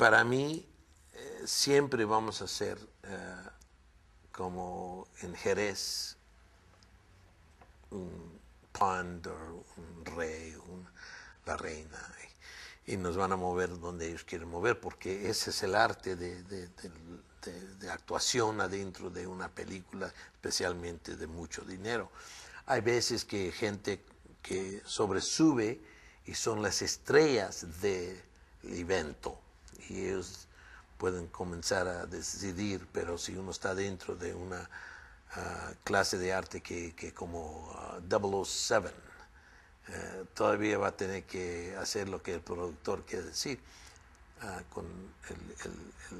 para mí eh, siempre vamos a ser eh, como en Jerez, un pandor, un rey, la reina, y, nos van a mover donde ellos quieren mover, porque ese es el arte de, actuación adentro de una película, especialmente de mucho dinero. Hay veces que gente que sobresube y son las estrellas del evento y ellos pueden comenzar a decidir, pero si uno está dentro de una ah, clase de arte que, como 007, ah, eh, todavía va a tener que hacer lo que el productor quiere decir ah, con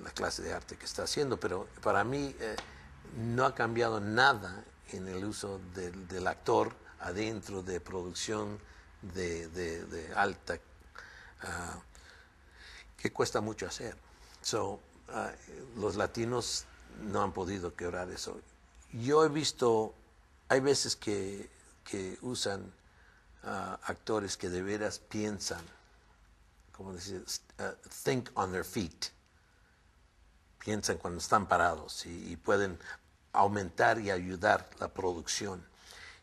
la clase de arte que está haciendo, pero para mí eh, no ha cambiado nada en el uso del, actor adentro de producción de, de, alta que cuesta mucho hacer. So, uh, los latinos no han podido quebrar eso. Yo he visto, hay veces que, usan uh, actores que de veras piensan, como decir, uh, think on their feet. Piensan cuando están parados y, pueden aumentar y ayudar la producción.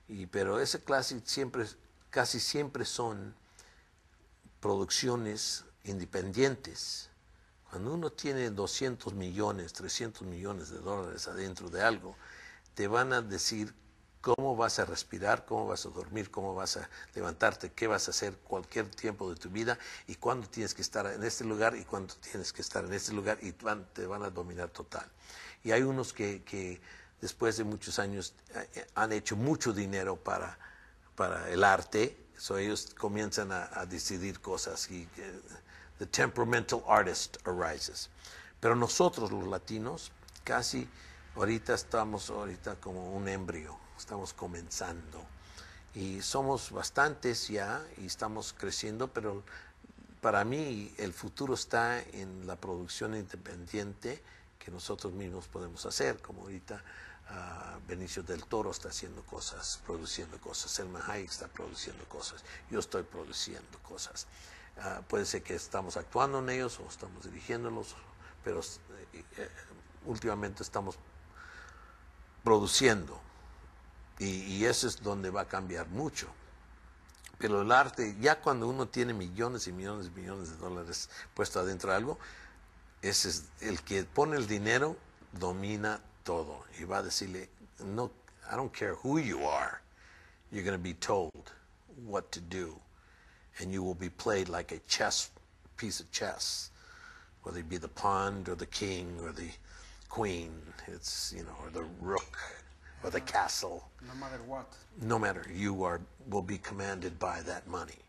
Y, pero ese clase siempre, casi siempre son producciones independientes. Cuando uno tiene 200 millones, 300 millones de dólares adentro de algo, te van a decir cómo vas a respirar, cómo vas a dormir, cómo vas a levantarte, qué vas a hacer cualquier tiempo de tu vida y cuándo tienes que estar en este lugar y cuándo tienes que estar en este lugar y te van a dominar total. Y hay unos que, después de muchos años eh, eh, han hecho mucho dinero para, para el arte, so ellos comienzan a, decidir cosas y... que eh, the temperamental artist arises. Pero nosotros los latinos casi ahorita estamos ahorita como un embrio, estamos comenzando y somos bastantes ya y estamos creciendo, pero para mí el futuro está en la producción independiente que nosotros mismos podemos hacer, como ahorita ah, Benicio del Toro está haciendo cosas, produciendo cosas, Selma Hayek está produciendo cosas, yo estoy produciendo cosas. Ah, puede ser que estamos actuando en ellos o estamos dirigiéndolos, pero eh, eh, últimamente estamos produciendo. Y, y, eso es donde va a cambiar mucho. Pero el arte, ya cuando uno tiene millones y millones y millones de dólares puestos adentro de algo, ese es el que pone el dinero domina todo y va a decirle, no, I don't care who you are, you're going to be told what to do. and you will be played like a chess piece of chess, whether it be the pawn or the king or the queen, it's you know, or the rook or the castle. No matter what. No matter, you are will be commanded by that money.